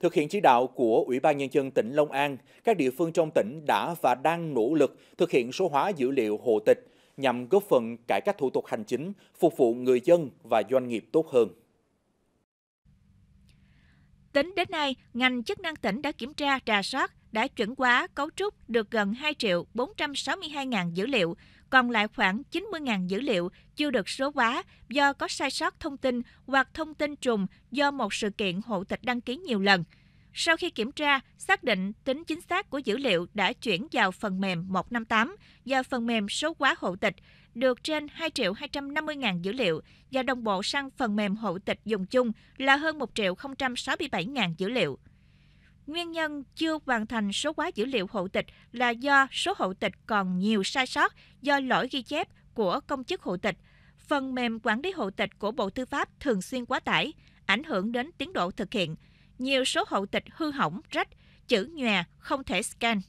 Thực hiện chỉ đạo của Ủy ban Nhân dân tỉnh Long An, các địa phương trong tỉnh đã và đang nỗ lực thực hiện số hóa dữ liệu hộ tịch nhằm góp phần cải cách thủ tục hành chính, phục vụ người dân và doanh nghiệp tốt hơn. Tính đến nay, ngành chức năng tỉnh đã kiểm tra, trà soát, đã chuẩn hóa cấu trúc được gần 2 triệu 462 ngàn dữ liệu, còn lại khoảng 90 ngàn dữ liệu chưa được số hóa do có sai sót thông tin hoặc thông tin trùng do một sự kiện hộ tịch đăng ký nhiều lần. Sau khi kiểm tra, xác định tính chính xác của dữ liệu đã chuyển vào phần mềm 158 và phần mềm số hóa hộ tịch được trên 2 triệu 250 ngàn dữ liệu và đồng bộ sang phần mềm hộ tịch dùng chung là hơn 1 triệu 067 ngàn dữ liệu. Nguyên nhân chưa hoàn thành số hóa dữ liệu hộ tịch là do số hộ tịch còn nhiều sai sót do lỗi ghi chép của công chức hộ tịch. Phần mềm quản lý hộ tịch của Bộ Tư pháp thường xuyên quá tải, ảnh hưởng đến tiến độ thực hiện – nhiều số hậu tịch hư hỏng, rách, chữ nhòa không thể scan.